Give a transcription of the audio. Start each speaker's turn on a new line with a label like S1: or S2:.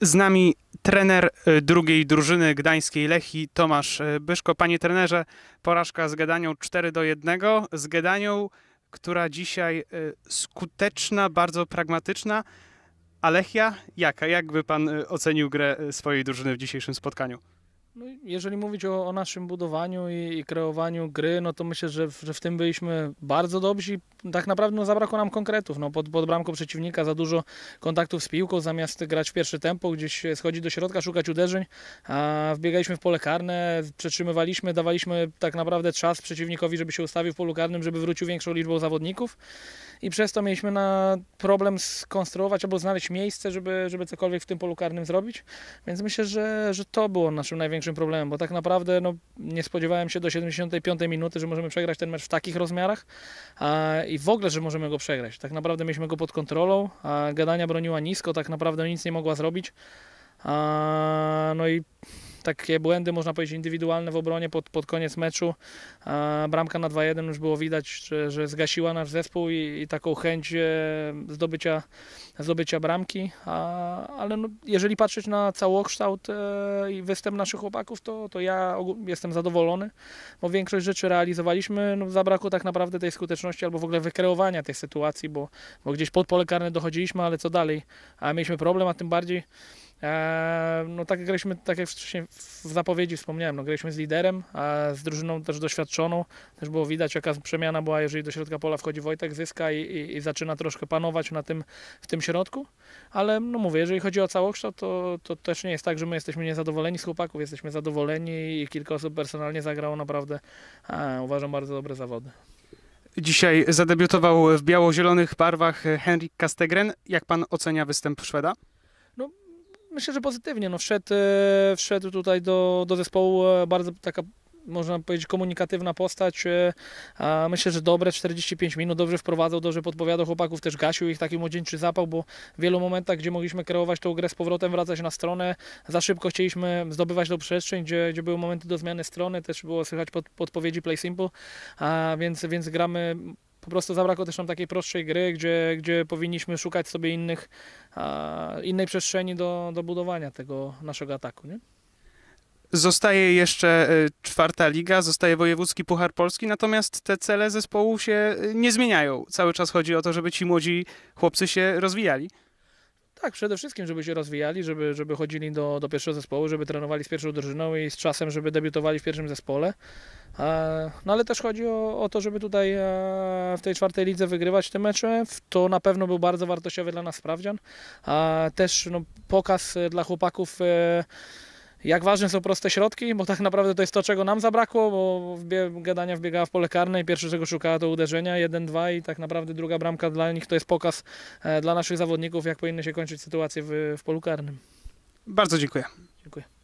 S1: Z nami trener e, drugiej drużyny gdańskiej Lechi, Tomasz e, Byszko. Panie trenerze, porażka z Gadanią 4 do 1. Z Gadanią, która dzisiaj e, skuteczna, bardzo pragmatyczna. A Lechia jaka? Jakby pan ocenił grę swojej drużyny w dzisiejszym spotkaniu?
S2: No, jeżeli mówić o, o naszym budowaniu i, i, kreowaniu gry, no to myślę, że w, że w tym byliśmy bardzo dobrzy tak naprawdę no, zabrakło nam konkretów. No, pod, pod bramką przeciwnika za dużo kontaktów z piłką, zamiast grać w pierwsze tempo, gdzieś schodzić do środka, szukać uderzeń. A wbiegaliśmy w pole karne, przetrzymywaliśmy, dawaliśmy tak naprawdę czas przeciwnikowi, żeby się ustawił w polu karnym, żeby wrócił większą liczbą zawodników. I przez to mieliśmy na problem skonstruować albo znaleźć miejsce, żeby, żeby cokolwiek w tym polu karnym zrobić. Więc myślę, że, że to było naszym największym problemem, bo tak naprawdę no, nie spodziewałem się do 75 minuty, że możemy przegrać ten mecz w takich rozmiarach. A i w ogóle, że możemy go przegrać. Tak naprawdę mieliśmy go pod kontrolą, a gadania broniła nisko, tak naprawdę nic nie mogła zrobić. A, no i takie błędy, można powiedzieć, indywidualne w obronie pod, pod koniec meczu. Bramka na 2-1 już było widać, że, że zgasiła nasz zespół i, i taką chęć e, zdobycia, zdobycia bramki. A, ale no, jeżeli patrzeć na całokształt e, i występ naszych chłopaków, to, to ja jestem zadowolony, bo większość rzeczy realizowaliśmy. No, zabrakło tak naprawdę tej skuteczności albo w ogóle wykreowania tej sytuacji, bo, bo gdzieś pod pole karne dochodziliśmy, ale co dalej? A mieliśmy problem, a tym bardziej E, no tak graliśmy, tak jak wcześniej w zapowiedzi wspomniałem, no, graliśmy z liderem, a z drużyną też doświadczoną. Też było widać jaka przemiana była, jeżeli do środka pola wchodzi Wojtek, zyska i, i, i zaczyna troszkę panować na tym, w tym środku. Ale no mówię, jeżeli chodzi o całokształt, to, to też nie jest tak, że my jesteśmy niezadowoleni z chłopaków, jesteśmy zadowoleni i kilka osób personalnie zagrało naprawdę, a, e, uważam, bardzo dobre zawody.
S1: Dzisiaj zadebiutował w biało-zielonych barwach Henrik Kastegren. Jak pan ocenia występ Szweda?
S2: myślę, że pozytywnie. No, wszedł, e, wszedł tutaj do, do zespołu e, bardzo taka można powiedzieć, komunikatywna postać. E, myślę, że dobre 45 minut, dobrze wprowadzał, dobrze podpowiadał chłopaków, też gasił ich taki młodzieńczy zapał, bo w wielu momentach, gdzie mogliśmy kreować tą grę z powrotem, wracać na stronę, za szybko chcieliśmy zdobywać tą przestrzeń, gdzie, gdzie były momenty do zmiany strony, też było słychać pod, podpowiedzi Play Simple, więc, więc gramy po prostu zabrakło też nam takiej prostszej gry, gdzie, gdzie powinniśmy szukać sobie innych, a, innej przestrzeni do, do budowania tego naszego ataku. Nie?
S1: Zostaje jeszcze e, czwarta liga, zostaje wojewódzki Puchar Polski, natomiast te cele zespołu się e, nie zmieniają. Cały czas chodzi o to, żeby ci młodzi chłopcy się rozwijali.
S2: Tak, przede wszystkim, żeby się rozwijali, żeby, żeby chodzili do, do pierwszego zespołu, żeby trenowali z pierwszą drużyną i z czasem, żeby debiutowali w pierwszym zespole. No ale też chodzi o, o to, żeby tutaj e, w tej czwartej lidze wygrywać te mecze. To na pewno był bardzo wartościowy dla nas sprawdzian. Też no, pokaz e, dla chłopaków e, jak ważne są proste środki, bo tak naprawdę to jest to, czego nam zabrakło, bo wbie- gadania wbiegała w pole karne i pierwsze, czego szukała, to uderzenia, 1-2 i tak naprawdę druga bramka dla nich to jest pokaz e, dla naszych zawodników, jak powinny się kończyć sytuacje w, w polu karnym. Bardzo dziękuję. Dziękuję.